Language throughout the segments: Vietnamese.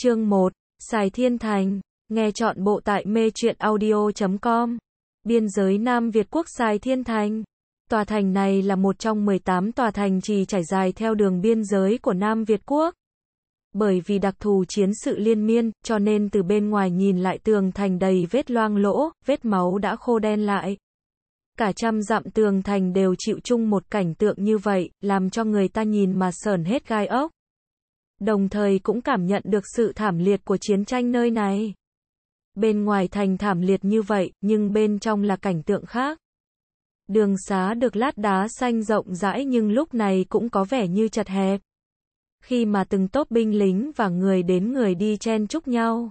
Chương 1. Sài Thiên Thành. Nghe chọn bộ tại mê truyện audio.com. Biên giới Nam Việt Quốc Sài Thiên Thành. Tòa thành này là một trong 18 tòa thành trì trải dài theo đường biên giới của Nam Việt Quốc. Bởi vì đặc thù chiến sự liên miên, cho nên từ bên ngoài nhìn lại tường thành đầy vết loang lỗ, vết máu đã khô đen lại. Cả trăm dặm tường thành đều chịu chung một cảnh tượng như vậy, làm cho người ta nhìn mà sờn hết gai ốc đồng thời cũng cảm nhận được sự thảm liệt của chiến tranh nơi này. Bên ngoài thành thảm liệt như vậy, nhưng bên trong là cảnh tượng khác. Đường xá được lát đá xanh rộng rãi nhưng lúc này cũng có vẻ như chật hẹp. Khi mà từng tốp binh lính và người đến người đi chen chúc nhau.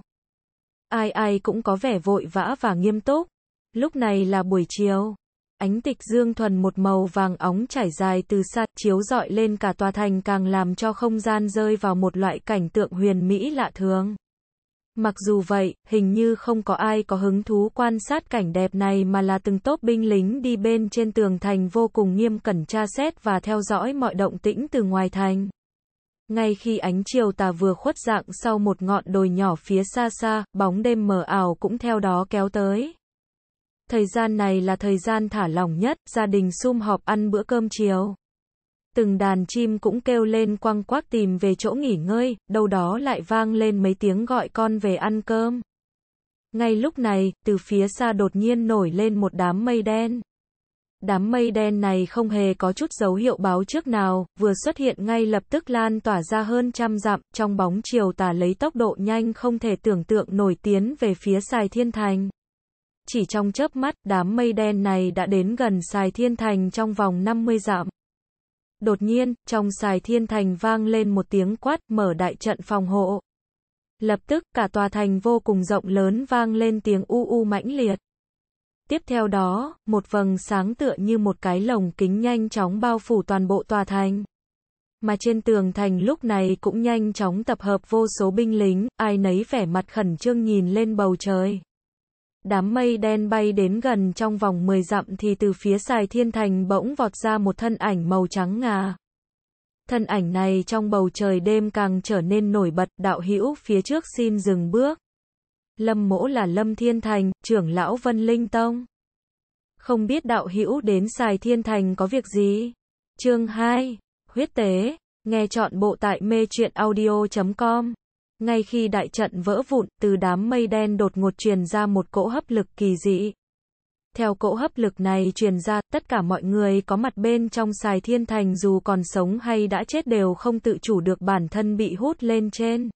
Ai ai cũng có vẻ vội vã và nghiêm túc. Lúc này là buổi chiều. Ánh tịch dương thuần một màu vàng óng trải dài từ xa, chiếu rọi lên cả tòa thành càng làm cho không gian rơi vào một loại cảnh tượng huyền mỹ lạ thường. Mặc dù vậy, hình như không có ai có hứng thú quan sát cảnh đẹp này mà là từng tốp binh lính đi bên trên tường thành vô cùng nghiêm cẩn tra xét và theo dõi mọi động tĩnh từ ngoài thành. Ngay khi ánh chiều tà vừa khuất dạng sau một ngọn đồi nhỏ phía xa xa, bóng đêm mờ ảo cũng theo đó kéo tới. Thời gian này là thời gian thả lỏng nhất, gia đình sum họp ăn bữa cơm chiều. Từng đàn chim cũng kêu lên quăng quác tìm về chỗ nghỉ ngơi, đâu đó lại vang lên mấy tiếng gọi con về ăn cơm. Ngay lúc này, từ phía xa đột nhiên nổi lên một đám mây đen. Đám mây đen này không hề có chút dấu hiệu báo trước nào, vừa xuất hiện ngay lập tức lan tỏa ra hơn trăm dặm, trong bóng chiều tà lấy tốc độ nhanh không thể tưởng tượng nổi tiến về phía xài thiên thành chỉ trong chớp mắt, đám mây đen này đã đến gần xài Thiên Thành trong vòng 50 dặm. Đột nhiên, trong xài Thiên Thành vang lên một tiếng quát, mở đại trận phòng hộ. Lập tức, cả tòa thành vô cùng rộng lớn vang lên tiếng u u mãnh liệt. Tiếp theo đó, một vầng sáng tựa như một cái lồng kính nhanh chóng bao phủ toàn bộ tòa thành. Mà trên tường thành lúc này cũng nhanh chóng tập hợp vô số binh lính, ai nấy vẻ mặt khẩn trương nhìn lên bầu trời đám mây đen bay đến gần trong vòng 10 dặm thì từ phía xài thiên thành bỗng vọt ra một thân ảnh màu trắng ngà. Thân ảnh này trong bầu trời đêm càng trở nên nổi bật, đạo hữu phía trước xin dừng bước. Lâm mỗ là Lâm Thiên Thành, trưởng lão Vân Linh Tông. Không biết đạo hữu đến xài thiên thành có việc gì? Chương 2. Huyết tế. Nghe chọn bộ tại mê chuyện audio.com ngay khi đại trận vỡ vụn, từ đám mây đen đột ngột truyền ra một cỗ hấp lực kỳ dị. Theo cỗ hấp lực này truyền ra, tất cả mọi người có mặt bên trong xài thiên thành dù còn sống hay đã chết đều không tự chủ được bản thân bị hút lên trên.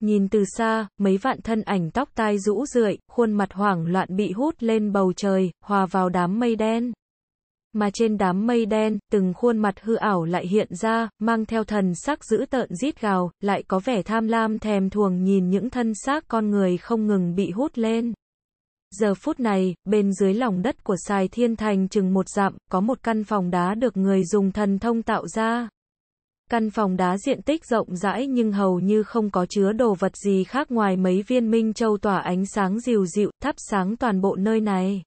Nhìn từ xa, mấy vạn thân ảnh tóc tai rũ rượi, khuôn mặt hoảng loạn bị hút lên bầu trời, hòa vào đám mây đen mà trên đám mây đen, từng khuôn mặt hư ảo lại hiện ra, mang theo thần sắc dữ tợn rít gào, lại có vẻ tham lam thèm thuồng nhìn những thân xác con người không ngừng bị hút lên. Giờ phút này, bên dưới lòng đất của Sài Thiên Thành chừng một dặm, có một căn phòng đá được người dùng thần thông tạo ra. Căn phòng đá diện tích rộng rãi nhưng hầu như không có chứa đồ vật gì khác ngoài mấy viên minh châu tỏa ánh sáng dịu dịu, thắp sáng toàn bộ nơi này.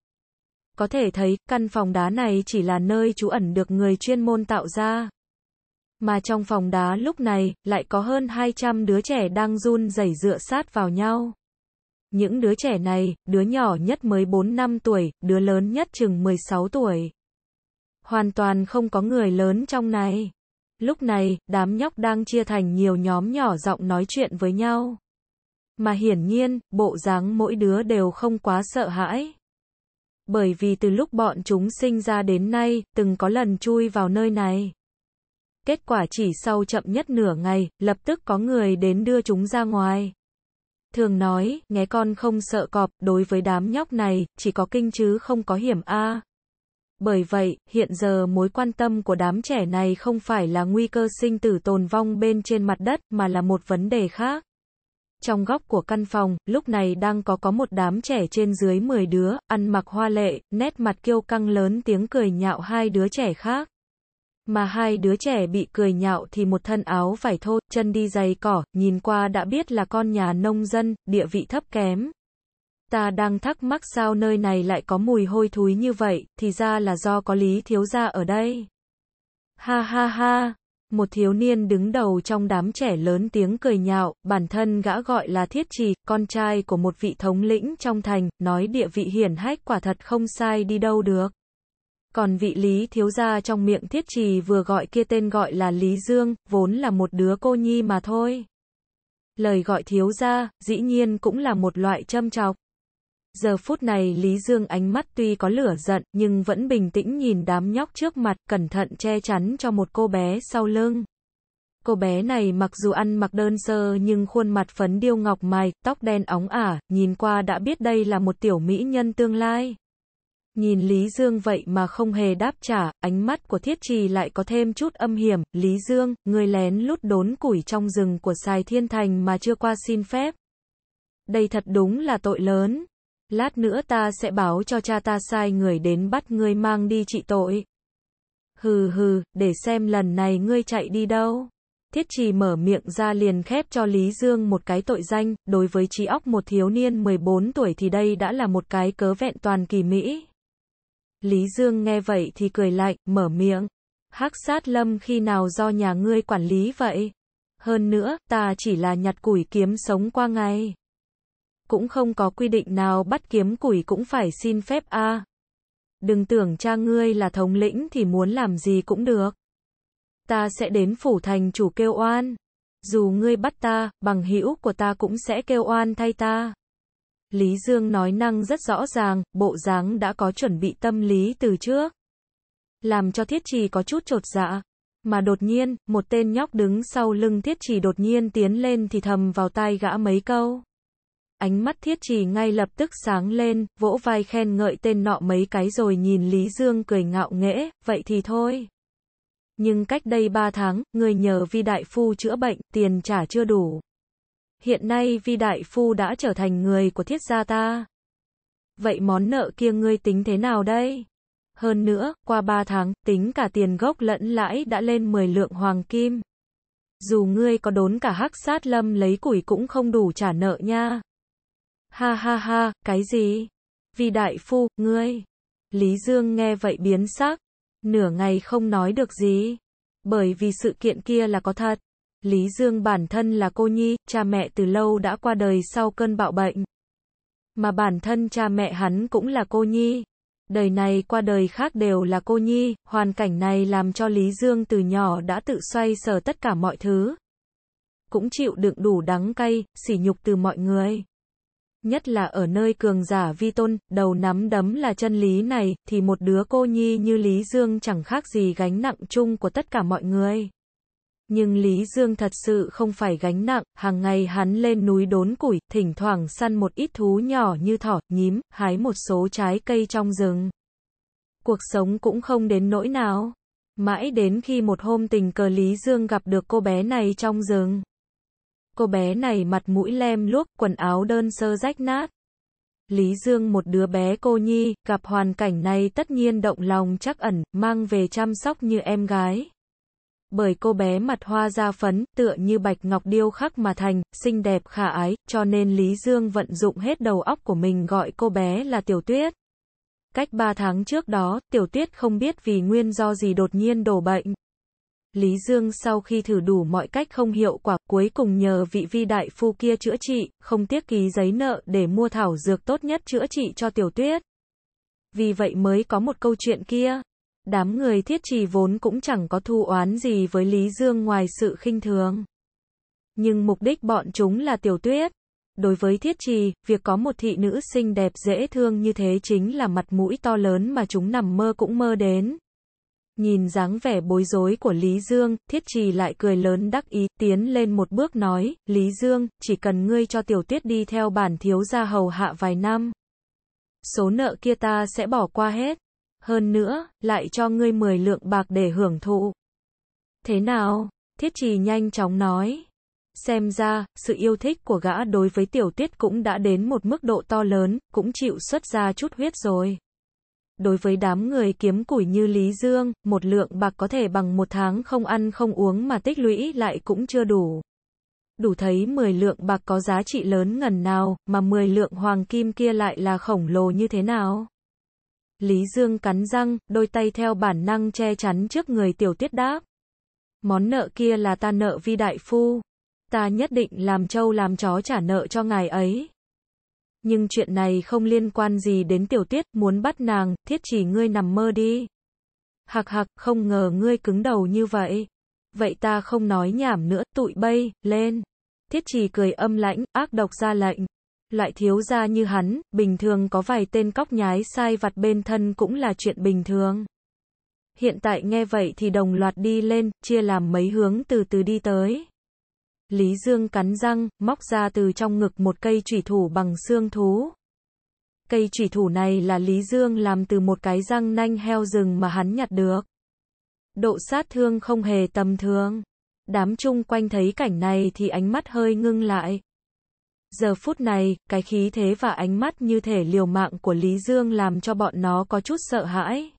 Có thể thấy, căn phòng đá này chỉ là nơi trú ẩn được người chuyên môn tạo ra. Mà trong phòng đá lúc này, lại có hơn 200 đứa trẻ đang run rẩy dựa sát vào nhau. Những đứa trẻ này, đứa nhỏ nhất mới 4 năm tuổi, đứa lớn nhất chừng 16 tuổi. Hoàn toàn không có người lớn trong này. Lúc này, đám nhóc đang chia thành nhiều nhóm nhỏ giọng nói chuyện với nhau. Mà hiển nhiên, bộ dáng mỗi đứa đều không quá sợ hãi bởi vì từ lúc bọn chúng sinh ra đến nay, từng có lần chui vào nơi này. Kết quả chỉ sau chậm nhất nửa ngày, lập tức có người đến đưa chúng ra ngoài. Thường nói, nghe con không sợ cọp, đối với đám nhóc này, chỉ có kinh chứ không có hiểm a. Bởi vậy, hiện giờ mối quan tâm của đám trẻ này không phải là nguy cơ sinh tử tồn vong bên trên mặt đất mà là một vấn đề khác. Trong góc của căn phòng, lúc này đang có có một đám trẻ trên dưới 10 đứa, ăn mặc hoa lệ, nét mặt kiêu căng lớn tiếng cười nhạo hai đứa trẻ khác. Mà hai đứa trẻ bị cười nhạo thì một thân áo vải thô, chân đi giày cỏ, nhìn qua đã biết là con nhà nông dân, địa vị thấp kém. Ta đang thắc mắc sao nơi này lại có mùi hôi thối như vậy, thì ra là do có lý thiếu gia ở đây. Ha ha ha, một thiếu niên đứng đầu trong đám trẻ lớn tiếng cười nhạo, bản thân gã gọi là Thiết Trì, con trai của một vị thống lĩnh trong thành, nói địa vị hiển hách quả thật không sai đi đâu được. Còn vị Lý thiếu gia trong miệng Thiết Trì vừa gọi kia tên gọi là Lý Dương, vốn là một đứa cô nhi mà thôi. Lời gọi thiếu gia, dĩ nhiên cũng là một loại châm chọc. Giờ phút này Lý Dương ánh mắt tuy có lửa giận, nhưng vẫn bình tĩnh nhìn đám nhóc trước mặt, cẩn thận che chắn cho một cô bé sau lưng. Cô bé này mặc dù ăn mặc đơn sơ nhưng khuôn mặt phấn điêu ngọc mài, tóc đen óng ả, nhìn qua đã biết đây là một tiểu mỹ nhân tương lai. Nhìn Lý Dương vậy mà không hề đáp trả, ánh mắt của thiết trì lại có thêm chút âm hiểm. Lý Dương, người lén lút đốn củi trong rừng của Sài Thiên Thành mà chưa qua xin phép. Đây thật đúng là tội lớn. Lát nữa ta sẽ báo cho cha ta sai người đến bắt ngươi mang đi trị tội. Hừ hừ, để xem lần này ngươi chạy đi đâu. Thiết trì mở miệng ra liền khép cho Lý Dương một cái tội danh, đối với trí óc một thiếu niên 14 tuổi thì đây đã là một cái cớ vẹn toàn kỳ Mỹ. Lý Dương nghe vậy thì cười lạnh, mở miệng. Hắc sát lâm khi nào do nhà ngươi quản lý vậy? Hơn nữa, ta chỉ là nhặt củi kiếm sống qua ngày cũng không có quy định nào bắt kiếm củi cũng phải xin phép a. À. Đừng tưởng cha ngươi là thống lĩnh thì muốn làm gì cũng được. Ta sẽ đến phủ thành chủ kêu oan. Dù ngươi bắt ta, bằng hữu của ta cũng sẽ kêu oan thay ta. Lý Dương nói năng rất rõ ràng, bộ dáng đã có chuẩn bị tâm lý từ trước. Làm cho thiết trì có chút trột dạ. Mà đột nhiên, một tên nhóc đứng sau lưng thiết trì đột nhiên tiến lên thì thầm vào tai gã mấy câu ánh mắt thiết trì ngay lập tức sáng lên, vỗ vai khen ngợi tên nọ mấy cái rồi nhìn Lý Dương cười ngạo nghễ, vậy thì thôi. Nhưng cách đây 3 tháng, người nhờ vi đại phu chữa bệnh, tiền trả chưa đủ. Hiện nay vi đại phu đã trở thành người của thiết gia ta. Vậy món nợ kia ngươi tính thế nào đây? Hơn nữa, qua 3 tháng, tính cả tiền gốc lẫn lãi đã lên 10 lượng hoàng kim. Dù ngươi có đốn cả hắc sát lâm lấy củi cũng không đủ trả nợ nha. Ha ha ha, cái gì? Vì đại phu, ngươi. Lý Dương nghe vậy biến sắc, nửa ngày không nói được gì, bởi vì sự kiện kia là có thật. Lý Dương bản thân là cô nhi, cha mẹ từ lâu đã qua đời sau cơn bạo bệnh. Mà bản thân cha mẹ hắn cũng là cô nhi. Đời này qua đời khác đều là cô nhi, hoàn cảnh này làm cho Lý Dương từ nhỏ đã tự xoay sở tất cả mọi thứ. Cũng chịu đựng đủ đắng cay, sỉ nhục từ mọi người nhất là ở nơi cường giả vi tôn, đầu nắm đấm là chân lý này, thì một đứa cô nhi như Lý Dương chẳng khác gì gánh nặng chung của tất cả mọi người. Nhưng Lý Dương thật sự không phải gánh nặng, hàng ngày hắn lên núi đốn củi, thỉnh thoảng săn một ít thú nhỏ như thỏ, nhím, hái một số trái cây trong rừng. Cuộc sống cũng không đến nỗi nào. Mãi đến khi một hôm tình cờ Lý Dương gặp được cô bé này trong rừng. Cô bé này mặt mũi lem luốc, quần áo đơn sơ rách nát. Lý Dương một đứa bé cô nhi, gặp hoàn cảnh này tất nhiên động lòng chắc ẩn, mang về chăm sóc như em gái. Bởi cô bé mặt hoa da phấn, tựa như bạch ngọc điêu khắc mà thành, xinh đẹp khả ái, cho nên Lý Dương vận dụng hết đầu óc của mình gọi cô bé là Tiểu Tuyết. Cách 3 tháng trước đó, Tiểu Tuyết không biết vì nguyên do gì đột nhiên đổ bệnh, Lý Dương sau khi thử đủ mọi cách không hiệu quả, cuối cùng nhờ vị vi đại phu kia chữa trị, không tiếc ký giấy nợ để mua thảo dược tốt nhất chữa trị cho tiểu tuyết. Vì vậy mới có một câu chuyện kia. Đám người thiết trì vốn cũng chẳng có thù oán gì với Lý Dương ngoài sự khinh thường. Nhưng mục đích bọn chúng là tiểu tuyết. Đối với thiết trì, việc có một thị nữ xinh đẹp dễ thương như thế chính là mặt mũi to lớn mà chúng nằm mơ cũng mơ đến. Nhìn dáng vẻ bối rối của Lý Dương, Thiết Trì lại cười lớn đắc ý, tiến lên một bước nói, Lý Dương, chỉ cần ngươi cho tiểu tuyết đi theo bản thiếu gia hầu hạ vài năm. Số nợ kia ta sẽ bỏ qua hết. Hơn nữa, lại cho ngươi 10 lượng bạc để hưởng thụ. Thế nào? Thiết Trì nhanh chóng nói. Xem ra, sự yêu thích của gã đối với tiểu tuyết cũng đã đến một mức độ to lớn, cũng chịu xuất ra chút huyết rồi đối với đám người kiếm củi như Lý Dương, một lượng bạc có thể bằng một tháng không ăn không uống mà tích lũy lại cũng chưa đủ. Đủ thấy 10 lượng bạc có giá trị lớn ngần nào, mà 10 lượng hoàng kim kia lại là khổng lồ như thế nào? Lý Dương cắn răng, đôi tay theo bản năng che chắn trước người tiểu tiết đáp. Món nợ kia là ta nợ vi đại phu. Ta nhất định làm trâu làm chó trả nợ cho ngài ấy nhưng chuyện này không liên quan gì đến tiểu tiết, muốn bắt nàng, thiết chỉ ngươi nằm mơ đi. Hạc hạc, không ngờ ngươi cứng đầu như vậy. Vậy ta không nói nhảm nữa, tụi bay, lên. Thiết chỉ cười âm lãnh, ác độc ra lệnh. Loại thiếu gia như hắn, bình thường có vài tên cóc nhái sai vặt bên thân cũng là chuyện bình thường. Hiện tại nghe vậy thì đồng loạt đi lên, chia làm mấy hướng từ từ đi tới. Lý Dương cắn răng, móc ra từ trong ngực một cây chủy thủ bằng xương thú. Cây chủy thủ này là Lý Dương làm từ một cái răng nanh heo rừng mà hắn nhặt được. Độ sát thương không hề tầm thường. Đám chung quanh thấy cảnh này thì ánh mắt hơi ngưng lại. Giờ phút này, cái khí thế và ánh mắt như thể liều mạng của Lý Dương làm cho bọn nó có chút sợ hãi.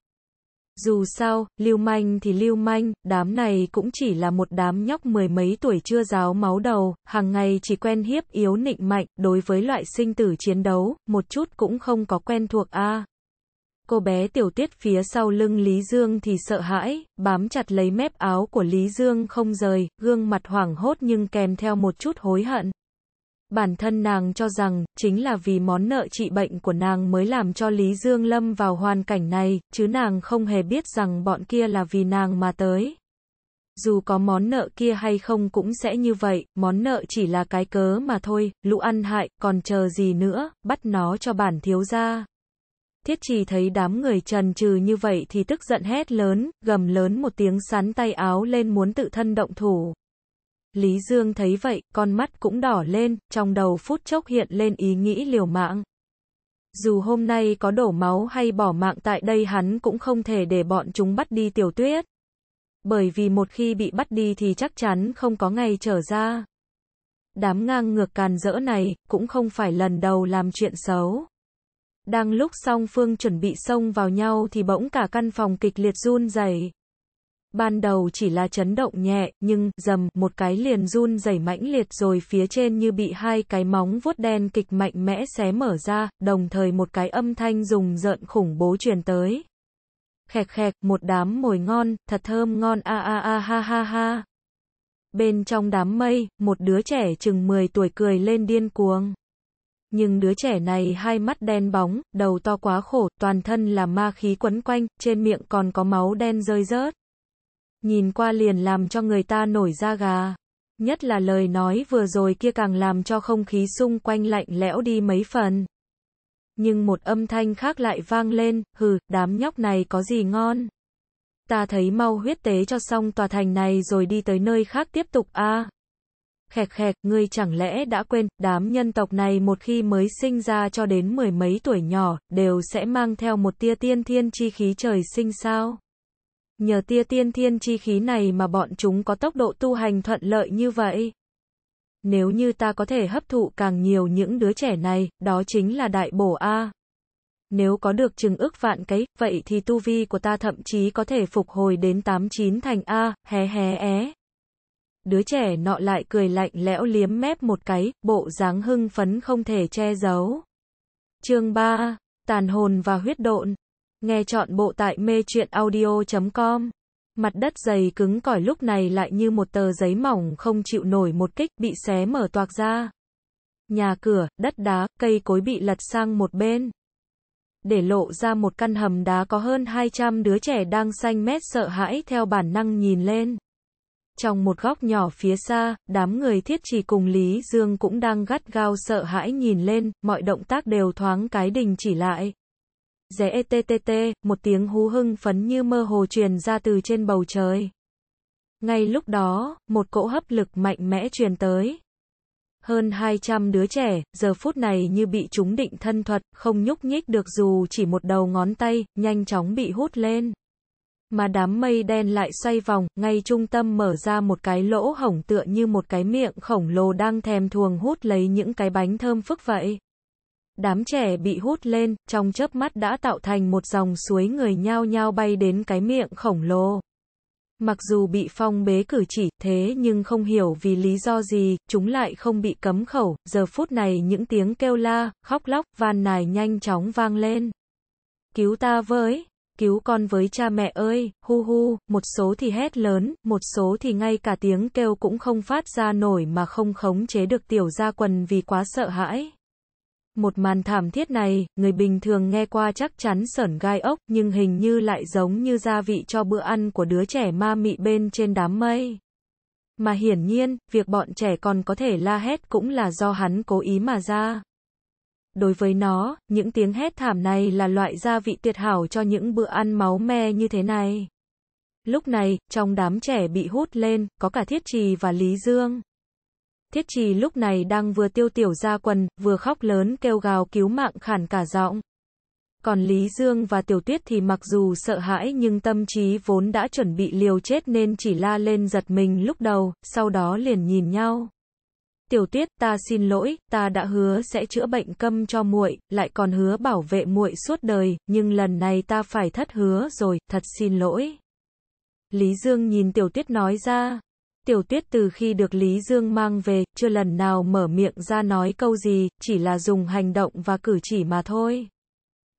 Dù sao, lưu manh thì lưu manh, đám này cũng chỉ là một đám nhóc mười mấy tuổi chưa ráo máu đầu, hàng ngày chỉ quen hiếp yếu nịnh mạnh, đối với loại sinh tử chiến đấu, một chút cũng không có quen thuộc a. Cô bé tiểu tiết phía sau lưng Lý Dương thì sợ hãi, bám chặt lấy mép áo của Lý Dương không rời, gương mặt hoảng hốt nhưng kèm theo một chút hối hận. Bản thân nàng cho rằng, chính là vì món nợ trị bệnh của nàng mới làm cho Lý Dương Lâm vào hoàn cảnh này, chứ nàng không hề biết rằng bọn kia là vì nàng mà tới. Dù có món nợ kia hay không cũng sẽ như vậy, món nợ chỉ là cái cớ mà thôi, lũ ăn hại, còn chờ gì nữa, bắt nó cho bản thiếu ra. Thiết trì thấy đám người trần trừ như vậy thì tức giận hét lớn, gầm lớn một tiếng sắn tay áo lên muốn tự thân động thủ. Lý Dương thấy vậy, con mắt cũng đỏ lên, trong đầu phút chốc hiện lên ý nghĩ liều mạng. Dù hôm nay có đổ máu hay bỏ mạng tại đây hắn cũng không thể để bọn chúng bắt đi tiểu tuyết. Bởi vì một khi bị bắt đi thì chắc chắn không có ngày trở ra. Đám ngang ngược càn rỡ này, cũng không phải lần đầu làm chuyện xấu. Đang lúc song phương chuẩn bị xông vào nhau thì bỗng cả căn phòng kịch liệt run rẩy ban đầu chỉ là chấn động nhẹ, nhưng, dầm, một cái liền run rẩy mãnh liệt rồi phía trên như bị hai cái móng vuốt đen kịch mạnh mẽ xé mở ra, đồng thời một cái âm thanh rùng rợn khủng bố truyền tới. Khẹt khẹt, một đám mồi ngon, thật thơm ngon a a a ha ha ha. Bên trong đám mây, một đứa trẻ chừng 10 tuổi cười lên điên cuồng. Nhưng đứa trẻ này hai mắt đen bóng, đầu to quá khổ, toàn thân là ma khí quấn quanh, trên miệng còn có máu đen rơi rớt nhìn qua liền làm cho người ta nổi da gà. Nhất là lời nói vừa rồi kia càng làm cho không khí xung quanh lạnh lẽo đi mấy phần. Nhưng một âm thanh khác lại vang lên, hừ, đám nhóc này có gì ngon. Ta thấy mau huyết tế cho xong tòa thành này rồi đi tới nơi khác tiếp tục a. À. Khẹt khẹt, ngươi chẳng lẽ đã quên, đám nhân tộc này một khi mới sinh ra cho đến mười mấy tuổi nhỏ, đều sẽ mang theo một tia tiên thiên chi khí trời sinh sao? Nhờ tia tiên thiên chi khí này mà bọn chúng có tốc độ tu hành thuận lợi như vậy. Nếu như ta có thể hấp thụ càng nhiều những đứa trẻ này, đó chính là đại bổ A. Nếu có được chừng ước vạn cái, vậy thì tu vi của ta thậm chí có thể phục hồi đến 89 thành A, hé hé é. Đứa trẻ nọ lại cười lạnh lẽo liếm mép một cái, bộ dáng hưng phấn không thể che giấu. Chương 3, tàn hồn và huyết độn. Nghe chọn bộ tại mê truyện audio.com. Mặt đất dày cứng cỏi lúc này lại như một tờ giấy mỏng không chịu nổi một kích bị xé mở toạc ra. Nhà cửa, đất đá, cây cối bị lật sang một bên. Để lộ ra một căn hầm đá có hơn 200 đứa trẻ đang xanh mét sợ hãi theo bản năng nhìn lên. Trong một góc nhỏ phía xa, đám người thiết chỉ cùng Lý Dương cũng đang gắt gao sợ hãi nhìn lên, mọi động tác đều thoáng cái đình chỉ lại. ZETTT, một tiếng hú hưng phấn như mơ hồ truyền ra từ trên bầu trời. Ngay lúc đó, một cỗ hấp lực mạnh mẽ truyền tới. Hơn 200 đứa trẻ, giờ phút này như bị trúng định thân thuật, không nhúc nhích được dù chỉ một đầu ngón tay, nhanh chóng bị hút lên. Mà đám mây đen lại xoay vòng, ngay trung tâm mở ra một cái lỗ hổng tựa như một cái miệng khổng lồ đang thèm thuồng hút lấy những cái bánh thơm phức vậy. Đám trẻ bị hút lên, trong chớp mắt đã tạo thành một dòng suối người nhao nhao bay đến cái miệng khổng lồ. Mặc dù bị phong bế cử chỉ, thế nhưng không hiểu vì lý do gì, chúng lại không bị cấm khẩu, giờ phút này những tiếng kêu la, khóc lóc, van nài nhanh chóng vang lên. Cứu ta với! cứu con với cha mẹ ơi, hu hu, một số thì hét lớn, một số thì ngay cả tiếng kêu cũng không phát ra nổi mà không khống chế được tiểu gia quần vì quá sợ hãi. Một màn thảm thiết này, người bình thường nghe qua chắc chắn sởn gai ốc, nhưng hình như lại giống như gia vị cho bữa ăn của đứa trẻ ma mị bên trên đám mây. Mà hiển nhiên, việc bọn trẻ còn có thể la hét cũng là do hắn cố ý mà ra. Đối với nó, những tiếng hét thảm này là loại gia vị tuyệt hảo cho những bữa ăn máu me như thế này. Lúc này, trong đám trẻ bị hút lên, có cả Thiết Trì và Lý Dương. Thiết trì lúc này đang vừa tiêu tiểu ra quần, vừa khóc lớn kêu gào cứu mạng khản cả giọng. Còn Lý Dương và Tiểu Tuyết thì mặc dù sợ hãi nhưng tâm trí vốn đã chuẩn bị liều chết nên chỉ la lên giật mình lúc đầu, sau đó liền nhìn nhau. Tiểu Tuyết, ta xin lỗi, ta đã hứa sẽ chữa bệnh câm cho muội, lại còn hứa bảo vệ muội suốt đời, nhưng lần này ta phải thất hứa rồi, thật xin lỗi. Lý Dương nhìn Tiểu Tuyết nói ra, Tiểu tuyết từ khi được Lý Dương mang về, chưa lần nào mở miệng ra nói câu gì, chỉ là dùng hành động và cử chỉ mà thôi.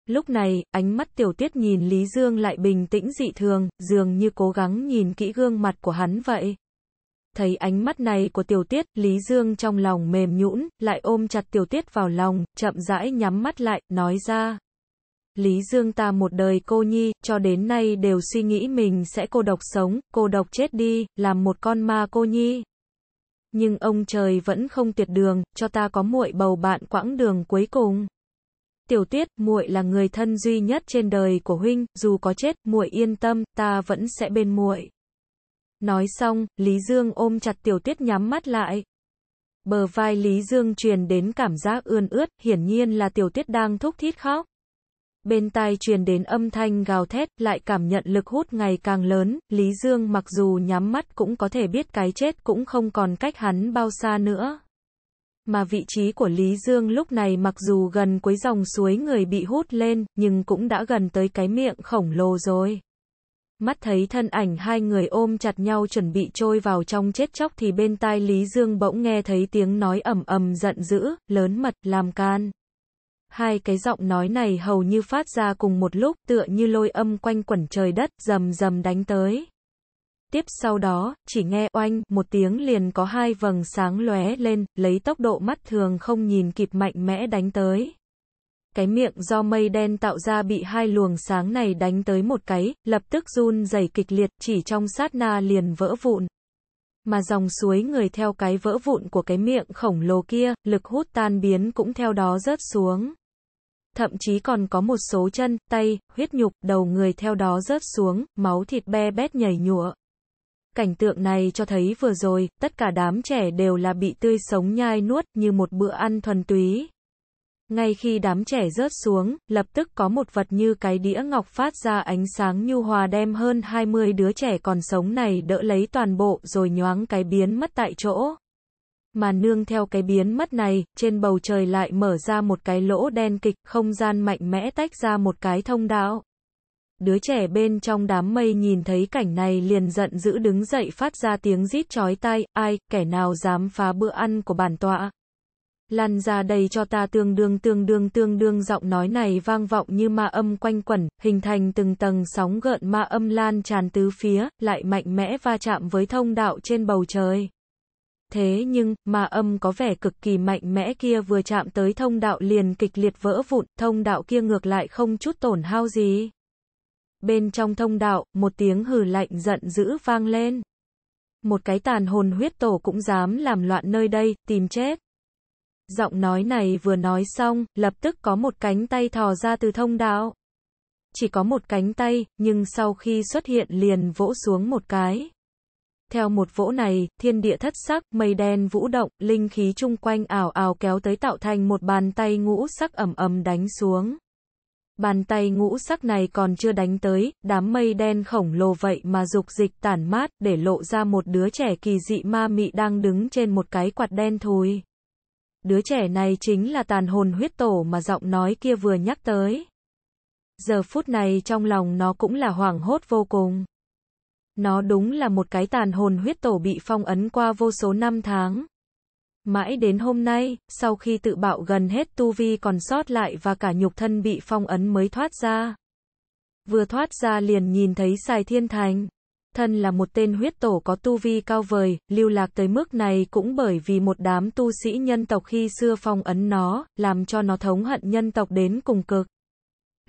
Lúc này, ánh mắt tiểu tuyết nhìn Lý Dương lại bình tĩnh dị thường, dường như cố gắng nhìn kỹ gương mặt của hắn vậy. Thấy ánh mắt này của tiểu tuyết, Lý Dương trong lòng mềm nhũn, lại ôm chặt tiểu tuyết vào lòng, chậm rãi nhắm mắt lại, nói ra. Lý Dương ta một đời cô nhi, cho đến nay đều suy nghĩ mình sẽ cô độc sống, cô độc chết đi, làm một con ma cô nhi. Nhưng ông trời vẫn không tuyệt đường, cho ta có muội bầu bạn quãng đường cuối cùng. Tiểu Tiết, muội là người thân duy nhất trên đời của huynh, dù có chết, muội yên tâm, ta vẫn sẽ bên muội. Nói xong, Lý Dương ôm chặt Tiểu Tiết nhắm mắt lại. Bờ vai Lý Dương truyền đến cảm giác ươn ướt, hiển nhiên là Tiểu Tiết đang thúc thít khóc bên tai truyền đến âm thanh gào thét, lại cảm nhận lực hút ngày càng lớn, Lý Dương mặc dù nhắm mắt cũng có thể biết cái chết cũng không còn cách hắn bao xa nữa. Mà vị trí của Lý Dương lúc này mặc dù gần cuối dòng suối người bị hút lên, nhưng cũng đã gần tới cái miệng khổng lồ rồi. Mắt thấy thân ảnh hai người ôm chặt nhau chuẩn bị trôi vào trong chết chóc thì bên tai Lý Dương bỗng nghe thấy tiếng nói ầm ầm giận dữ, lớn mật, làm can hai cái giọng nói này hầu như phát ra cùng một lúc, tựa như lôi âm quanh quẩn trời đất, rầm rầm đánh tới. Tiếp sau đó, chỉ nghe oanh, một tiếng liền có hai vầng sáng lóe lên, lấy tốc độ mắt thường không nhìn kịp mạnh mẽ đánh tới. Cái miệng do mây đen tạo ra bị hai luồng sáng này đánh tới một cái, lập tức run dày kịch liệt, chỉ trong sát na liền vỡ vụn. Mà dòng suối người theo cái vỡ vụn của cái miệng khổng lồ kia, lực hút tan biến cũng theo đó rớt xuống thậm chí còn có một số chân, tay, huyết nhục, đầu người theo đó rớt xuống, máu thịt be bét nhảy nhụa. Cảnh tượng này cho thấy vừa rồi, tất cả đám trẻ đều là bị tươi sống nhai nuốt như một bữa ăn thuần túy. Ngay khi đám trẻ rớt xuống, lập tức có một vật như cái đĩa ngọc phát ra ánh sáng nhu hòa đem hơn 20 đứa trẻ còn sống này đỡ lấy toàn bộ rồi nhoáng cái biến mất tại chỗ mà nương theo cái biến mất này, trên bầu trời lại mở ra một cái lỗ đen kịch, không gian mạnh mẽ tách ra một cái thông đạo. Đứa trẻ bên trong đám mây nhìn thấy cảnh này liền giận dữ đứng dậy phát ra tiếng rít chói tai, ai, kẻ nào dám phá bữa ăn của bản tọa. Lăn ra đây cho ta tương đương tương đương tương đương giọng nói này vang vọng như ma âm quanh quẩn, hình thành từng tầng sóng gợn ma âm lan tràn tứ phía, lại mạnh mẽ va chạm với thông đạo trên bầu trời thế nhưng, mà âm có vẻ cực kỳ mạnh mẽ kia vừa chạm tới thông đạo liền kịch liệt vỡ vụn, thông đạo kia ngược lại không chút tổn hao gì. Bên trong thông đạo, một tiếng hừ lạnh giận dữ vang lên. Một cái tàn hồn huyết tổ cũng dám làm loạn nơi đây, tìm chết. Giọng nói này vừa nói xong, lập tức có một cánh tay thò ra từ thông đạo. Chỉ có một cánh tay, nhưng sau khi xuất hiện liền vỗ xuống một cái. Theo một vỗ này, thiên địa thất sắc, mây đen vũ động, linh khí chung quanh ảo ảo kéo tới tạo thành một bàn tay ngũ sắc ẩm ẩm đánh xuống. Bàn tay ngũ sắc này còn chưa đánh tới, đám mây đen khổng lồ vậy mà dục dịch tản mát, để lộ ra một đứa trẻ kỳ dị ma mị đang đứng trên một cái quạt đen thùi. Đứa trẻ này chính là tàn hồn huyết tổ mà giọng nói kia vừa nhắc tới. Giờ phút này trong lòng nó cũng là hoảng hốt vô cùng. Nó đúng là một cái tàn hồn huyết tổ bị phong ấn qua vô số năm tháng. Mãi đến hôm nay, sau khi tự bạo gần hết tu vi còn sót lại và cả nhục thân bị phong ấn mới thoát ra. Vừa thoát ra liền nhìn thấy Sài Thiên Thành. Thân là một tên huyết tổ có tu vi cao vời, lưu lạc tới mức này cũng bởi vì một đám tu sĩ nhân tộc khi xưa phong ấn nó, làm cho nó thống hận nhân tộc đến cùng cực.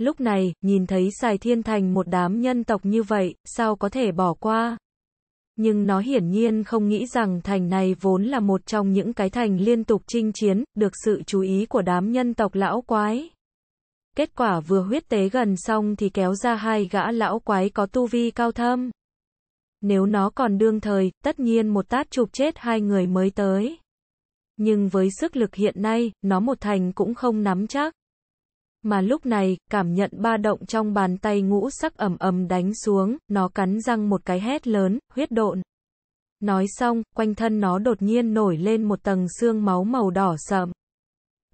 Lúc này, nhìn thấy Sài Thiên Thành một đám nhân tộc như vậy, sao có thể bỏ qua? Nhưng nó hiển nhiên không nghĩ rằng thành này vốn là một trong những cái thành liên tục chinh chiến, được sự chú ý của đám nhân tộc lão quái. Kết quả vừa huyết tế gần xong thì kéo ra hai gã lão quái có tu vi cao thâm. Nếu nó còn đương thời, tất nhiên một tát chụp chết hai người mới tới. Nhưng với sức lực hiện nay, nó một thành cũng không nắm chắc mà lúc này, cảm nhận ba động trong bàn tay ngũ sắc ẩm ẩm đánh xuống, nó cắn răng một cái hét lớn, huyết độn. Nói xong, quanh thân nó đột nhiên nổi lên một tầng xương máu màu đỏ sậm.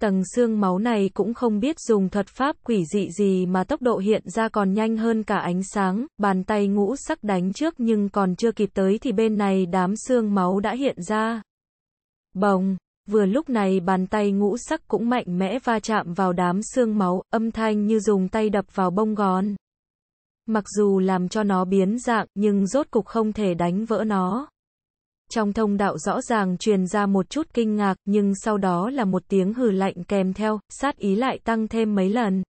Tầng xương máu này cũng không biết dùng thuật pháp quỷ dị gì mà tốc độ hiện ra còn nhanh hơn cả ánh sáng, bàn tay ngũ sắc đánh trước nhưng còn chưa kịp tới thì bên này đám xương máu đã hiện ra. Bồng! Vừa lúc này bàn tay ngũ sắc cũng mạnh mẽ va chạm vào đám xương máu, âm thanh như dùng tay đập vào bông gòn. Mặc dù làm cho nó biến dạng nhưng rốt cục không thể đánh vỡ nó. Trong thông đạo rõ ràng truyền ra một chút kinh ngạc nhưng sau đó là một tiếng hừ lạnh kèm theo, sát ý lại tăng thêm mấy lần.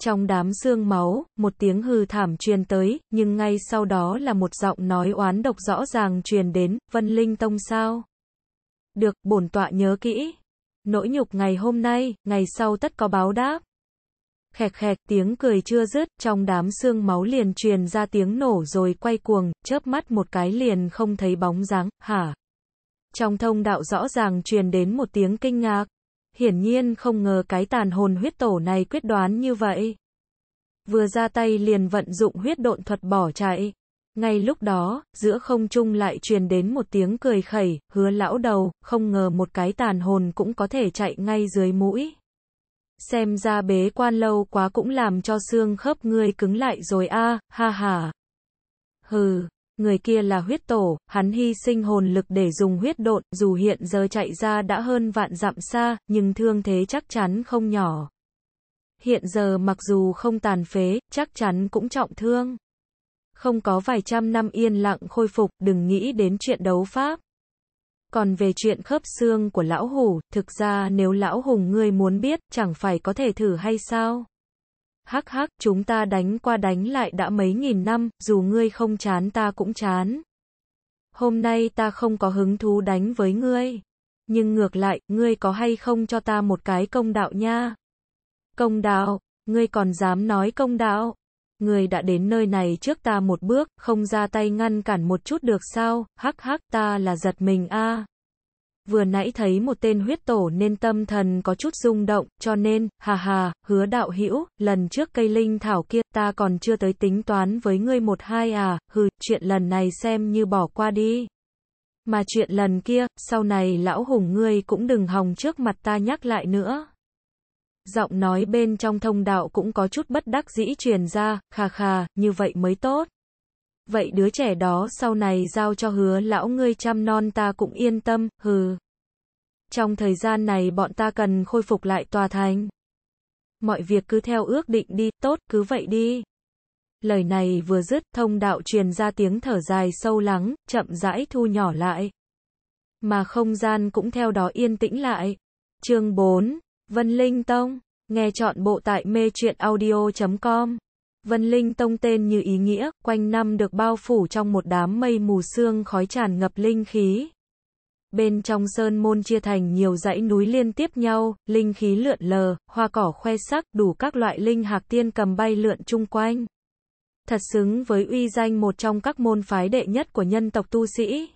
Trong đám xương máu, một tiếng hừ thảm truyền tới, nhưng ngay sau đó là một giọng nói oán độc rõ ràng truyền đến, Vân Linh Tông sao? được, bổn tọa nhớ kỹ. Nỗi nhục ngày hôm nay, ngày sau tất có báo đáp. Khẹt khẹt tiếng cười chưa dứt, trong đám xương máu liền truyền ra tiếng nổ rồi quay cuồng, chớp mắt một cái liền không thấy bóng dáng, hả? Trong thông đạo rõ ràng truyền đến một tiếng kinh ngạc. Hiển nhiên không ngờ cái tàn hồn huyết tổ này quyết đoán như vậy. Vừa ra tay liền vận dụng huyết độn thuật bỏ chạy. Ngay lúc đó, giữa không trung lại truyền đến một tiếng cười khẩy, hứa lão đầu, không ngờ một cái tàn hồn cũng có thể chạy ngay dưới mũi. Xem ra bế quan lâu quá cũng làm cho xương khớp ngươi cứng lại rồi a, ha ha. Hừ, người kia là huyết tổ, hắn hy sinh hồn lực để dùng huyết độn, dù hiện giờ chạy ra đã hơn vạn dặm xa, nhưng thương thế chắc chắn không nhỏ. Hiện giờ mặc dù không tàn phế, chắc chắn cũng trọng thương không có vài trăm năm yên lặng khôi phục, đừng nghĩ đến chuyện đấu pháp. Còn về chuyện khớp xương của lão hủ, thực ra nếu lão hùng ngươi muốn biết, chẳng phải có thể thử hay sao? Hắc hắc, chúng ta đánh qua đánh lại đã mấy nghìn năm, dù ngươi không chán ta cũng chán. Hôm nay ta không có hứng thú đánh với ngươi. Nhưng ngược lại, ngươi có hay không cho ta một cái công đạo nha? Công đạo, ngươi còn dám nói công đạo? người đã đến nơi này trước ta một bước, không ra tay ngăn cản một chút được sao, hắc hắc ta là giật mình a. À. Vừa nãy thấy một tên huyết tổ nên tâm thần có chút rung động, cho nên, hà hà, hứa đạo hữu lần trước cây linh thảo kia, ta còn chưa tới tính toán với ngươi một hai à, hừ, chuyện lần này xem như bỏ qua đi. Mà chuyện lần kia, sau này lão hùng ngươi cũng đừng hòng trước mặt ta nhắc lại nữa giọng nói bên trong thông đạo cũng có chút bất đắc dĩ truyền ra, khà khà, như vậy mới tốt. Vậy đứa trẻ đó sau này giao cho hứa lão ngươi chăm non ta cũng yên tâm, hừ. Trong thời gian này bọn ta cần khôi phục lại tòa thành. Mọi việc cứ theo ước định đi, tốt, cứ vậy đi. Lời này vừa dứt, thông đạo truyền ra tiếng thở dài sâu lắng, chậm rãi thu nhỏ lại. Mà không gian cũng theo đó yên tĩnh lại. Chương 4 Vân Linh Tông, nghe chọn bộ tại mê truyện audio.com. Vân Linh Tông tên như ý nghĩa, quanh năm được bao phủ trong một đám mây mù sương khói tràn ngập linh khí. Bên trong sơn môn chia thành nhiều dãy núi liên tiếp nhau, linh khí lượn lờ, hoa cỏ khoe sắc, đủ các loại linh hạc tiên cầm bay lượn chung quanh. Thật xứng với uy danh một trong các môn phái đệ nhất của nhân tộc tu sĩ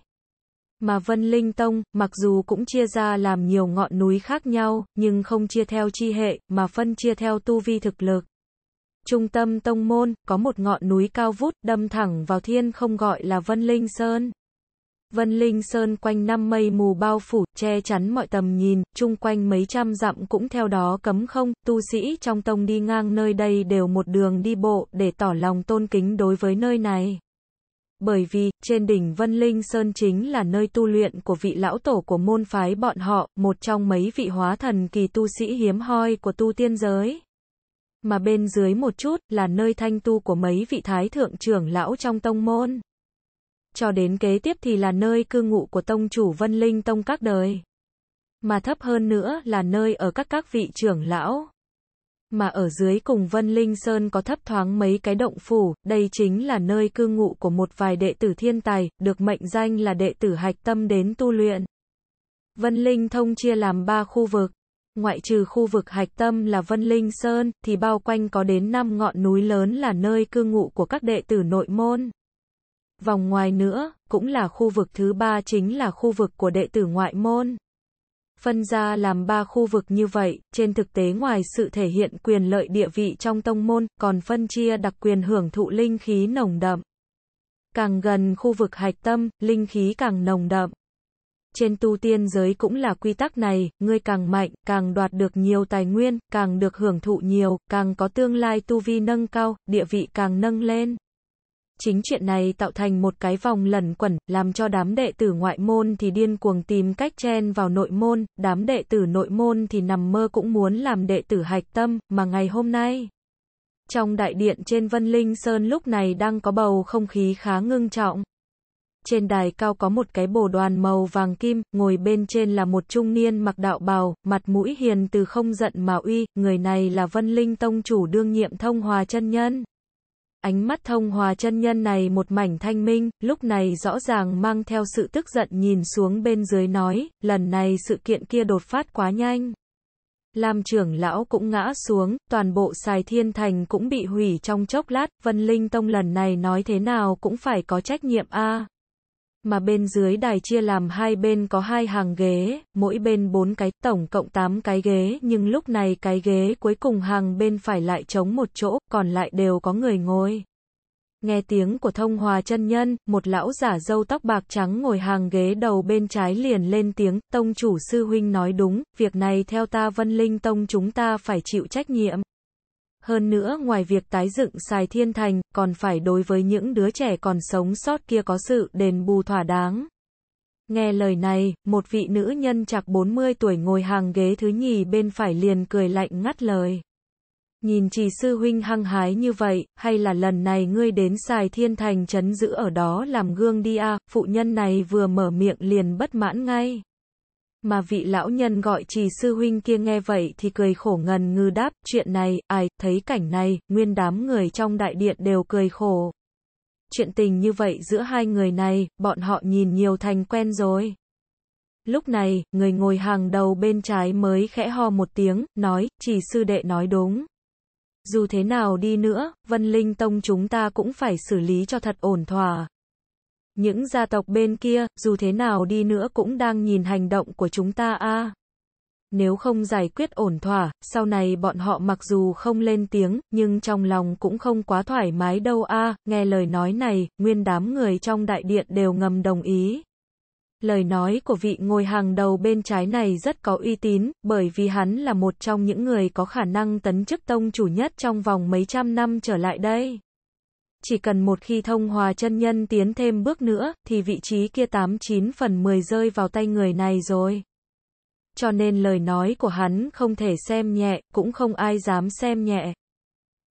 mà Vân Linh Tông, mặc dù cũng chia ra làm nhiều ngọn núi khác nhau, nhưng không chia theo chi hệ, mà phân chia theo tu vi thực lực. Trung tâm tông môn, có một ngọn núi cao vút đâm thẳng vào thiên không gọi là Vân Linh Sơn. Vân Linh Sơn quanh năm mây mù bao phủ, che chắn mọi tầm nhìn, chung quanh mấy trăm dặm cũng theo đó cấm không, tu sĩ trong tông đi ngang nơi đây đều một đường đi bộ để tỏ lòng tôn kính đối với nơi này bởi vì trên đỉnh Vân Linh Sơn chính là nơi tu luyện của vị lão tổ của môn phái bọn họ, một trong mấy vị hóa thần kỳ tu sĩ hiếm hoi của tu tiên giới. Mà bên dưới một chút là nơi thanh tu của mấy vị thái thượng trưởng lão trong tông môn. Cho đến kế tiếp thì là nơi cư ngụ của tông chủ Vân Linh Tông các đời. Mà thấp hơn nữa là nơi ở các các vị trưởng lão mà ở dưới cùng Vân Linh Sơn có thấp thoáng mấy cái động phủ, đây chính là nơi cư ngụ của một vài đệ tử thiên tài, được mệnh danh là đệ tử hạch tâm đến tu luyện. Vân Linh Thông chia làm 3 khu vực. Ngoại trừ khu vực hạch tâm là Vân Linh Sơn, thì bao quanh có đến 5 ngọn núi lớn là nơi cư ngụ của các đệ tử nội môn. Vòng ngoài nữa, cũng là khu vực thứ ba chính là khu vực của đệ tử ngoại môn phân ra làm ba khu vực như vậy, trên thực tế ngoài sự thể hiện quyền lợi địa vị trong tông môn, còn phân chia đặc quyền hưởng thụ linh khí nồng đậm. Càng gần khu vực hạch tâm, linh khí càng nồng đậm. Trên tu tiên giới cũng là quy tắc này, người càng mạnh, càng đoạt được nhiều tài nguyên, càng được hưởng thụ nhiều, càng có tương lai tu vi nâng cao, địa vị càng nâng lên. Chính chuyện này tạo thành một cái vòng lẩn quẩn, làm cho đám đệ tử ngoại môn thì điên cuồng tìm cách chen vào nội môn, đám đệ tử nội môn thì nằm mơ cũng muốn làm đệ tử hạch tâm, mà ngày hôm nay. Trong đại điện trên Vân Linh Sơn lúc này đang có bầu không khí khá ngưng trọng. Trên đài cao có một cái bồ đoàn màu vàng kim, ngồi bên trên là một trung niên mặc đạo bào, mặt mũi hiền từ không giận mà uy, người này là Vân Linh Tông chủ đương nhiệm thông hòa chân nhân. Ánh mắt thông hòa chân nhân này một mảnh thanh minh, lúc này rõ ràng mang theo sự tức giận nhìn xuống bên dưới nói, lần này sự kiện kia đột phát quá nhanh. Làm trưởng lão cũng ngã xuống, toàn bộ xài thiên thành cũng bị hủy trong chốc lát, Vân Linh Tông lần này nói thế nào cũng phải có trách nhiệm a à mà bên dưới đài chia làm hai bên có hai hàng ghế, mỗi bên bốn cái, tổng cộng tám cái ghế, nhưng lúc này cái ghế cuối cùng hàng bên phải lại trống một chỗ, còn lại đều có người ngồi. Nghe tiếng của thông hòa chân nhân, một lão giả dâu tóc bạc trắng ngồi hàng ghế đầu bên trái liền lên tiếng, tông chủ sư huynh nói đúng, việc này theo ta vân linh tông chúng ta phải chịu trách nhiệm. Hơn nữa ngoài việc tái dựng xài thiên thành, còn phải đối với những đứa trẻ còn sống sót kia có sự đền bù thỏa đáng. Nghe lời này, một vị nữ nhân chạc 40 tuổi ngồi hàng ghế thứ nhì bên phải liền cười lạnh ngắt lời. Nhìn trì sư huynh hăng hái như vậy, hay là lần này ngươi đến xài thiên thành chấn giữ ở đó làm gương đi à, phụ nhân này vừa mở miệng liền bất mãn ngay mà vị lão nhân gọi trì sư huynh kia nghe vậy thì cười khổ ngần ngư đáp, chuyện này, ai, thấy cảnh này, nguyên đám người trong đại điện đều cười khổ. Chuyện tình như vậy giữa hai người này, bọn họ nhìn nhiều thành quen rồi. Lúc này, người ngồi hàng đầu bên trái mới khẽ ho một tiếng, nói, trì sư đệ nói đúng. Dù thế nào đi nữa, Vân Linh Tông chúng ta cũng phải xử lý cho thật ổn thỏa, những gia tộc bên kia, dù thế nào đi nữa cũng đang nhìn hành động của chúng ta a. À. Nếu không giải quyết ổn thỏa, sau này bọn họ mặc dù không lên tiếng, nhưng trong lòng cũng không quá thoải mái đâu a. À. Nghe lời nói này, nguyên đám người trong đại điện đều ngầm đồng ý. Lời nói của vị ngồi hàng đầu bên trái này rất có uy tín, bởi vì hắn là một trong những người có khả năng tấn chức tông chủ nhất trong vòng mấy trăm năm trở lại đây chỉ cần một khi thông hòa chân nhân tiến thêm bước nữa, thì vị trí kia 89 phần 10 rơi vào tay người này rồi. Cho nên lời nói của hắn không thể xem nhẹ, cũng không ai dám xem nhẹ.